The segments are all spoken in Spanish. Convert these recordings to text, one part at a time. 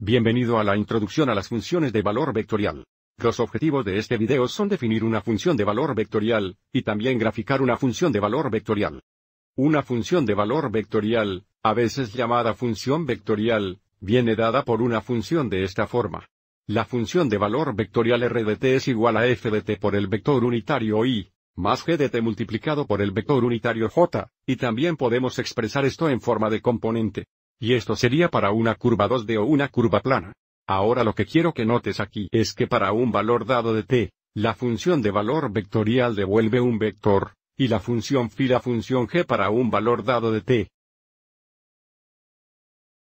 Bienvenido a la introducción a las funciones de valor vectorial. Los objetivos de este video son definir una función de valor vectorial, y también graficar una función de valor vectorial. Una función de valor vectorial, a veces llamada función vectorial, viene dada por una función de esta forma. La función de valor vectorial r de t es igual a f de t por el vector unitario i, más g de t multiplicado por el vector unitario j, y también podemos expresar esto en forma de componente. Y esto sería para una curva 2D o una curva plana. Ahora lo que quiero que notes aquí es que para un valor dado de t, la función de valor vectorial devuelve un vector, y la función phi la función g para un valor dado de t,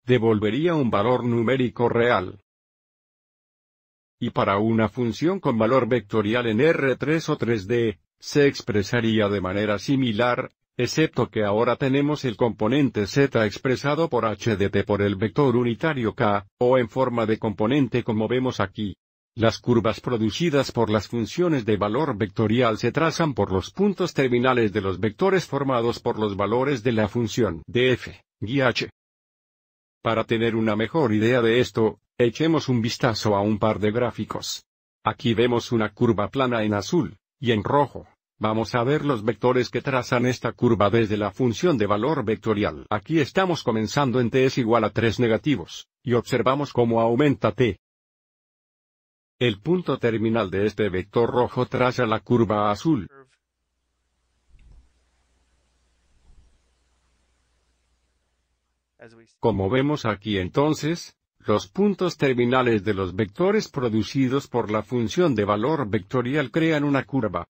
devolvería un valor numérico real. Y para una función con valor vectorial en R3 o 3D, se expresaría de manera similar, excepto que ahora tenemos el componente z expresado por hdt por el vector unitario k, o en forma de componente como vemos aquí. Las curvas producidas por las funciones de valor vectorial se trazan por los puntos terminales de los vectores formados por los valores de la función df, f, h. Para tener una mejor idea de esto, echemos un vistazo a un par de gráficos. Aquí vemos una curva plana en azul, y en rojo, Vamos a ver los vectores que trazan esta curva desde la función de valor vectorial. Aquí estamos comenzando en t es igual a 3 negativos, y observamos cómo aumenta t. El punto terminal de este vector rojo traza la curva azul. Como vemos aquí entonces, los puntos terminales de los vectores producidos por la función de valor vectorial crean una curva.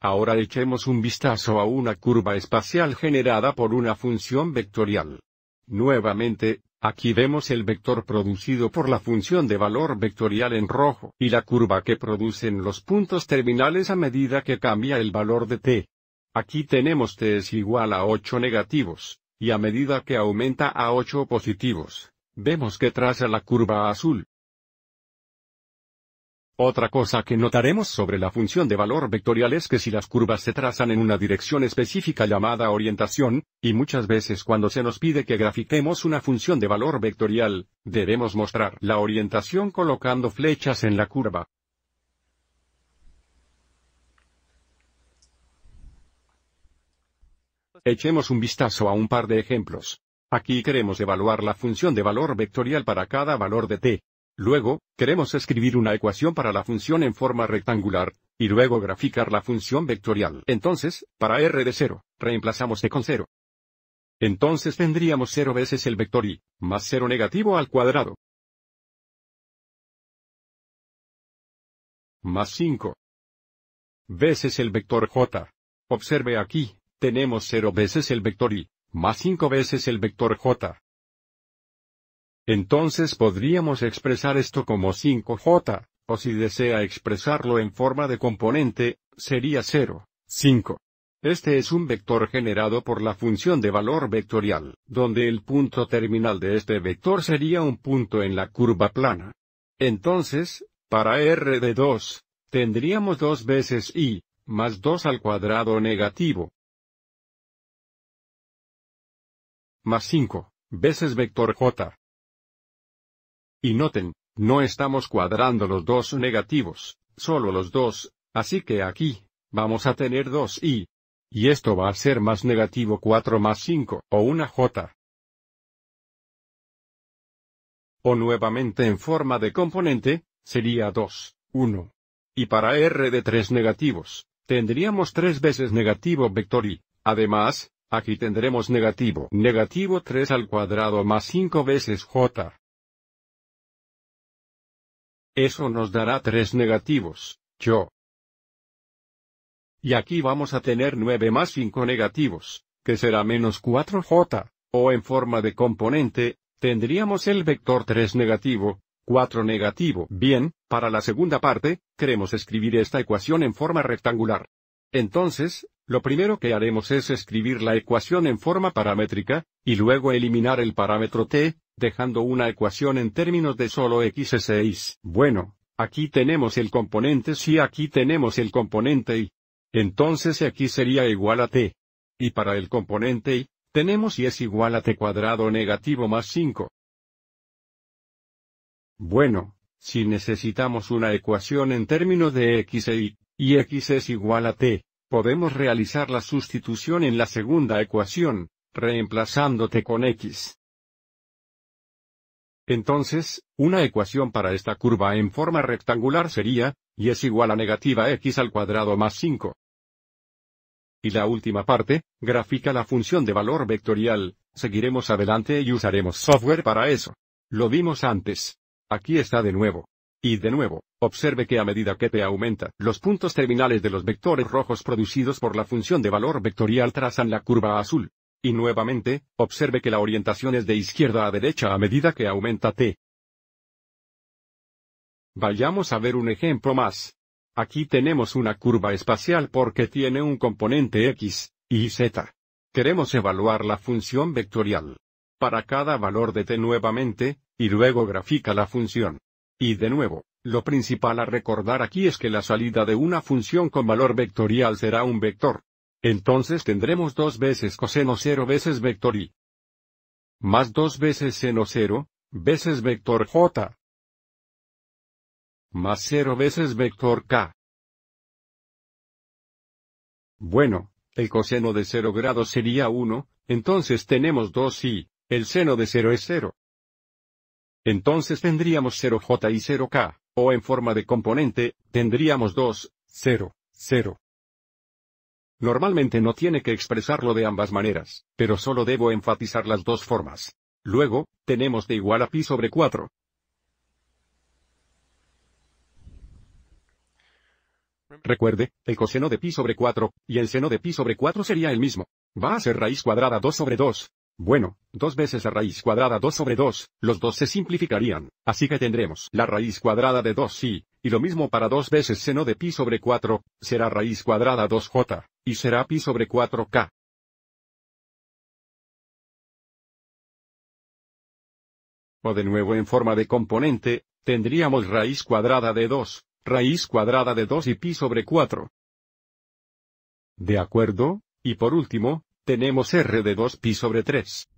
Ahora echemos un vistazo a una curva espacial generada por una función vectorial. Nuevamente, aquí vemos el vector producido por la función de valor vectorial en rojo y la curva que producen los puntos terminales a medida que cambia el valor de t. Aquí tenemos t es igual a 8 negativos, y a medida que aumenta a 8 positivos, vemos que traza la curva azul. Otra cosa que notaremos sobre la función de valor vectorial es que si las curvas se trazan en una dirección específica llamada orientación, y muchas veces cuando se nos pide que grafiquemos una función de valor vectorial, debemos mostrar la orientación colocando flechas en la curva. Echemos un vistazo a un par de ejemplos. Aquí queremos evaluar la función de valor vectorial para cada valor de t, Luego, queremos escribir una ecuación para la función en forma rectangular, y luego graficar la función vectorial. Entonces, para r de 0, reemplazamos E con 0. Entonces tendríamos 0 veces el vector I, más 0 negativo al cuadrado. Más 5. Veces el vector j. Observe aquí, tenemos 0 veces el vector I, más 5 veces el vector j. Entonces podríamos expresar esto como 5j, o si desea expresarlo en forma de componente, sería 0, 5. Este es un vector generado por la función de valor vectorial, donde el punto terminal de este vector sería un punto en la curva plana. Entonces, para r de 2, tendríamos 2 veces i, más 2 al cuadrado negativo. Más 5, veces vector j. Y noten, no estamos cuadrando los dos negativos, solo los dos, así que aquí, vamos a tener 2 i y esto va a ser más negativo 4 más 5, o una j. O nuevamente en forma de componente, sería 2, 1. Y para r de 3 negativos, tendríamos 3 veces negativo vector y, además, aquí tendremos negativo negativo 3 al cuadrado más 5 veces j. Eso nos dará tres negativos, yo. Y aquí vamos a tener 9 más 5 negativos, que será menos 4j, o en forma de componente, tendríamos el vector 3 negativo, 4 negativo. Bien, para la segunda parte, queremos escribir esta ecuación en forma rectangular. Entonces, lo primero que haremos es escribir la ecuación en forma paramétrica, y luego eliminar el parámetro t, dejando una ecuación en términos de solo x6. Bueno, aquí tenemos el componente si aquí tenemos el componente y. Entonces x sería igual a t. Y para el componente y, tenemos y es igual a t cuadrado negativo más 5. Bueno, si necesitamos una ecuación en términos de x e y, y x es igual a t, podemos realizar la sustitución en la segunda ecuación, reemplazándote con x. Entonces, una ecuación para esta curva en forma rectangular sería, y es igual a negativa x al cuadrado más 5. Y la última parte, grafica la función de valor vectorial, seguiremos adelante y usaremos software para eso. Lo vimos antes. Aquí está de nuevo. Y de nuevo, observe que a medida que p aumenta, los puntos terminales de los vectores rojos producidos por la función de valor vectorial trazan la curva azul. Y nuevamente, observe que la orientación es de izquierda a derecha a medida que aumenta t. Vayamos a ver un ejemplo más. Aquí tenemos una curva espacial porque tiene un componente x, y z. Queremos evaluar la función vectorial. Para cada valor de t nuevamente, y luego grafica la función. Y de nuevo, lo principal a recordar aquí es que la salida de una función con valor vectorial será un vector. Entonces tendremos dos veces coseno 0 veces vector y más dos veces seno 0, veces vector j, más 0 veces vector k. Bueno, el coseno de 0 grados sería 1, entonces tenemos 2 i el seno de 0 es 0. Entonces tendríamos 0j y 0k, o en forma de componente, tendríamos 2, 0, 0. Normalmente no tiene que expresarlo de ambas maneras, pero solo debo enfatizar las dos formas. Luego, tenemos de igual a pi sobre 4. Recuerde, el coseno de pi sobre 4, y el seno de pi sobre 4 sería el mismo. Va a ser raíz cuadrada 2 sobre 2. Bueno, dos veces la raíz cuadrada 2 sobre 2, los dos se simplificarían, así que tendremos la raíz cuadrada de 2 y, y lo mismo para dos veces seno de pi sobre 4, será raíz cuadrada 2j y será pi sobre 4K. O de nuevo en forma de componente, tendríamos raíz cuadrada de 2, raíz cuadrada de 2 y pi sobre 4. ¿De acuerdo? Y por último, tenemos r de 2 pi sobre 3.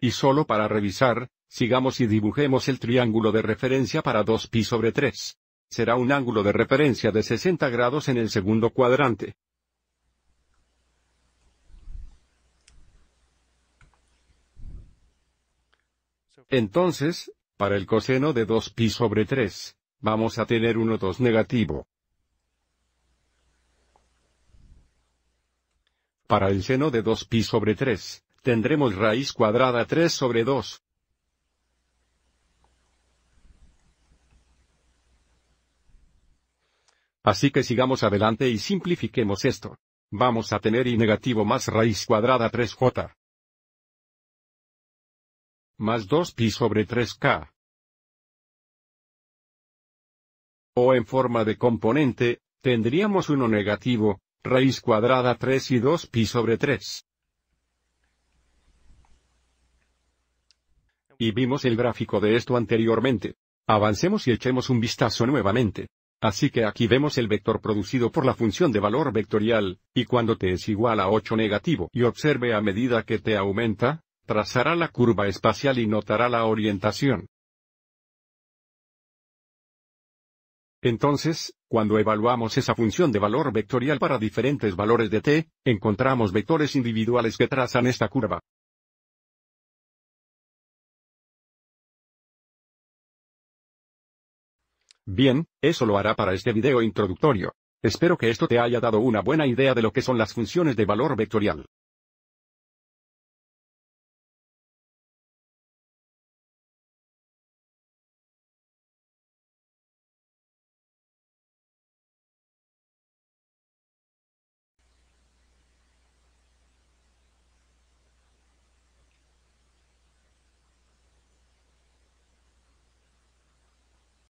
Y solo para revisar, sigamos y dibujemos el triángulo de referencia para 2pi sobre 3. Será un ángulo de referencia de 60 grados en el segundo cuadrante. Entonces, para el coseno de 2pi sobre 3, vamos a tener 1 2 negativo. Para el seno de 2pi sobre 3, tendremos raíz cuadrada 3 sobre 2. Así que sigamos adelante y simplifiquemos esto. Vamos a tener y negativo más raíz cuadrada 3j. Más 2pi sobre 3k. O en forma de componente, tendríamos 1 negativo, raíz cuadrada 3 y 2pi sobre 3. Y vimos el gráfico de esto anteriormente. Avancemos y echemos un vistazo nuevamente. Así que aquí vemos el vector producido por la función de valor vectorial, y cuando t es igual a 8 negativo y observe a medida que t aumenta, trazará la curva espacial y notará la orientación. Entonces, cuando evaluamos esa función de valor vectorial para diferentes valores de t, encontramos vectores individuales que trazan esta curva. Bien, eso lo hará para este video introductorio. Espero que esto te haya dado una buena idea de lo que son las funciones de valor vectorial.